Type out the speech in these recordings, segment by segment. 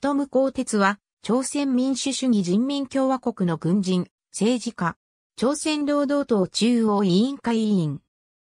務公鉄は、朝鮮民主主義人民共和国の軍人、政治家、朝鮮労働党中央委員会委員、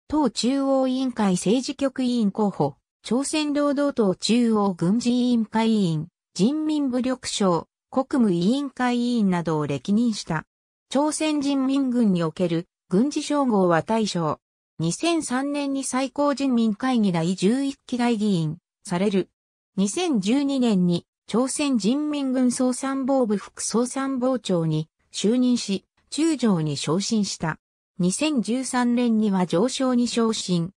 党中央委員会政治局委員候補、朝鮮労働党中央軍事委員会委員、人民武力省、国務委員会委員などを歴任した。朝鮮人民軍における軍事称号は大将。2003年に最高人民会議第11期大議員、される。2012年に朝鮮人民軍総参謀部副総参謀長に就任し、中将に昇進した。2013年には上昇に昇進。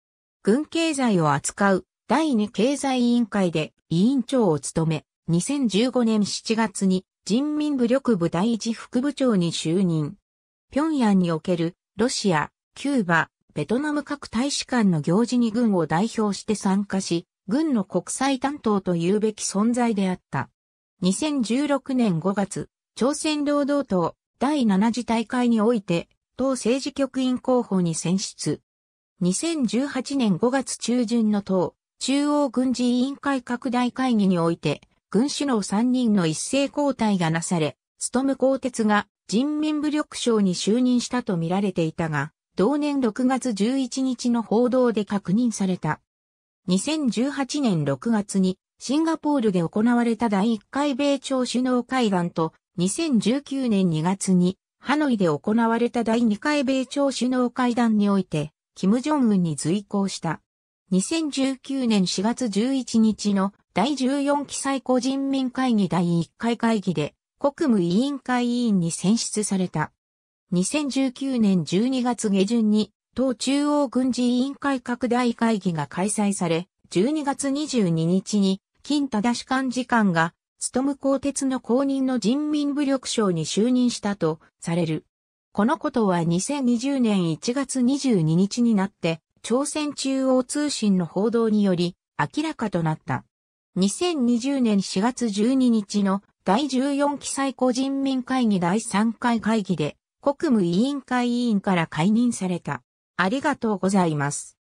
軍経済を扱う第2経済委員会で委員長を務め、2015年7月に人民武力部第一副部長に就任。平壌におけるロシア、キューバ、ベトナム各大使館の行事に軍を代表して参加し、軍の国際担当と言うべき存在であった。2016年5月、朝鮮労働党第7次大会において、党政治局員候補に選出。2018年5月中旬の党、中央軍事委員会拡大会議において、軍首脳3人の一斉交代がなされ、ストム鉄が人民武力省に就任したと見られていたが、同年6月11日の報道で確認された。2018年6月にシンガポールで行われた第1回米朝首脳会談と2019年2月にハノイで行われた第2回米朝首脳会談において、金正恩に随行した。2019年4月11日の第14期最高人民会議第1回会議で国務委員会委員に選出された。2019年12月下旬に党中央軍事委員会拡大会議が開催され、12月22日に、金正幹次官が、務ト鋼鉄の公認の人民武力省に就任したとされる。このことは2020年1月22日になって、朝鮮中央通信の報道により明らかとなった。2020年4月12日の第14期最高人民会議第3回会議で国務委員会委員から解任された。ありがとうございます。